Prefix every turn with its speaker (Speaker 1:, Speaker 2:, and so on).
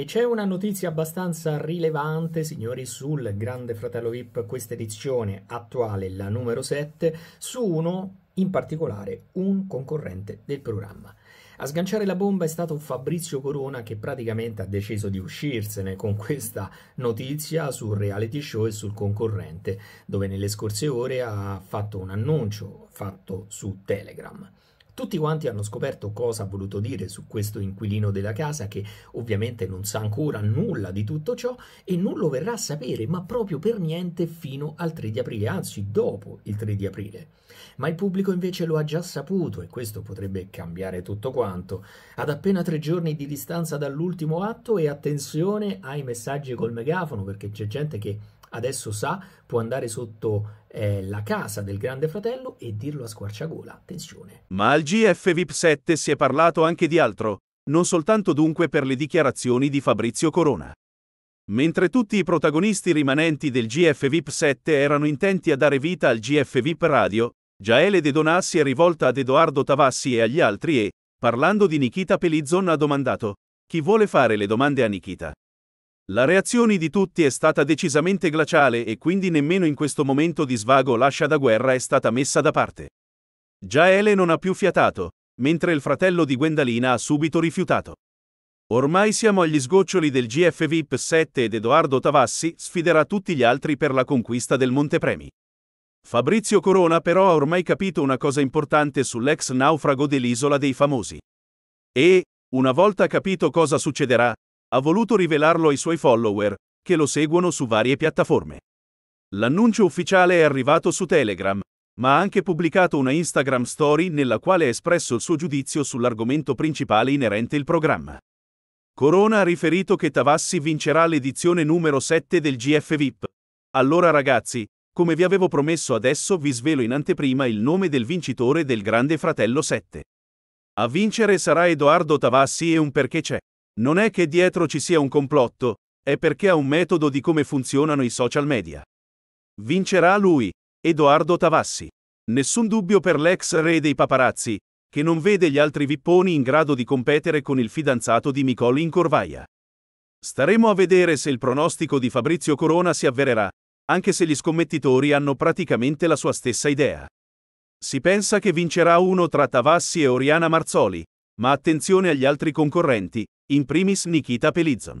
Speaker 1: E c'è una notizia abbastanza rilevante, signori, sul Grande Fratello VIP, questa edizione attuale, la numero 7, su uno, in particolare, un concorrente del programma. A sganciare la bomba è stato Fabrizio Corona che praticamente ha deciso di uscirsene con questa notizia sul reality show e sul concorrente, dove nelle scorse ore ha fatto un annuncio fatto su Telegram. Tutti quanti hanno scoperto cosa ha voluto dire su questo inquilino della casa che ovviamente non sa ancora nulla di tutto ciò e non lo verrà a sapere, ma proprio per niente fino al 3 di aprile, anzi dopo il 3 di aprile. Ma il pubblico invece lo ha già saputo e questo potrebbe cambiare tutto quanto. Ad appena tre giorni di distanza dall'ultimo atto e attenzione ai messaggi col megafono perché c'è gente che adesso sa, può andare sotto eh, la casa del grande fratello e dirlo a squarciagola, attenzione.
Speaker 2: Ma al GF VIP 7 si è parlato anche di altro, non soltanto dunque per le dichiarazioni di Fabrizio Corona. Mentre tutti i protagonisti rimanenti del GF VIP 7 erano intenti a dare vita al GF VIP Radio, Giaele De Donà si è rivolta ad Edoardo Tavassi e agli altri e, parlando di Nikita Pelizzon, ha domandato chi vuole fare le domande a Nikita. La reazione di tutti è stata decisamente glaciale e quindi nemmeno in questo momento di svago l'ascia da guerra è stata messa da parte. Jaele non ha più fiatato, mentre il fratello di Gwendalina ha subito rifiutato. Ormai siamo agli sgoccioli del GF VIP 7 ed Edoardo Tavassi sfiderà tutti gli altri per la conquista del Montepremi. Fabrizio Corona però ha ormai capito una cosa importante sull'ex naufrago dell'Isola dei Famosi. E, una volta capito cosa succederà, ha voluto rivelarlo ai suoi follower, che lo seguono su varie piattaforme. L'annuncio ufficiale è arrivato su Telegram, ma ha anche pubblicato una Instagram story nella quale ha espresso il suo giudizio sull'argomento principale inerente il programma. Corona ha riferito che Tavassi vincerà l'edizione numero 7 del GF VIP. Allora ragazzi, come vi avevo promesso adesso vi svelo in anteprima il nome del vincitore del Grande Fratello 7. A vincere sarà Edoardo Tavassi e un perché c'è. Non è che dietro ci sia un complotto, è perché ha un metodo di come funzionano i social media. Vincerà lui, Edoardo Tavassi. Nessun dubbio per l'ex re dei paparazzi, che non vede gli altri vipponi in grado di competere con il fidanzato di Nicole in Corvaia. Staremo a vedere se il pronostico di Fabrizio Corona si avvererà, anche se gli scommettitori hanno praticamente la sua stessa idea. Si pensa che vincerà uno tra Tavassi e Oriana Marzoli, ma attenzione agli altri concorrenti, in primis Nikita Pelizon.